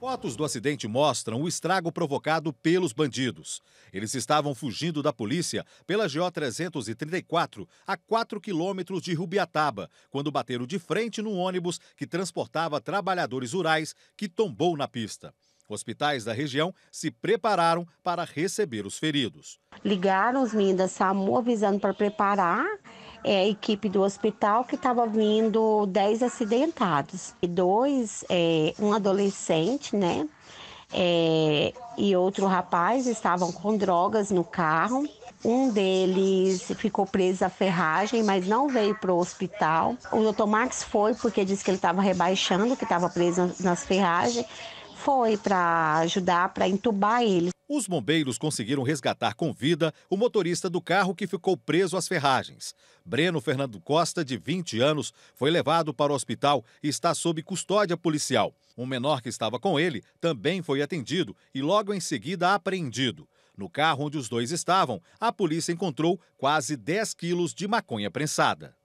Fotos do acidente mostram o estrago provocado pelos bandidos. Eles estavam fugindo da polícia pela GO 334, a 4 quilômetros de Rubiataba, quando bateram de frente num ônibus que transportava trabalhadores rurais que tombou na pista. Hospitais da região se prepararam para receber os feridos. Ligaram os meninos da SAMU avisando para preparar é, a equipe do hospital que estava vindo 10 acidentados. E dois, é, um adolescente, né? É, e outro rapaz estavam com drogas no carro. Um deles ficou preso à ferragem, mas não veio para o hospital. O doutor Max foi porque disse que ele estava rebaixando, que estava preso nas ferragens. Foi para ajudar, para entubar ele. Os bombeiros conseguiram resgatar com vida o motorista do carro que ficou preso às ferragens. Breno Fernando Costa, de 20 anos, foi levado para o hospital e está sob custódia policial. Um menor que estava com ele também foi atendido e logo em seguida apreendido. No carro onde os dois estavam, a polícia encontrou quase 10 quilos de maconha prensada.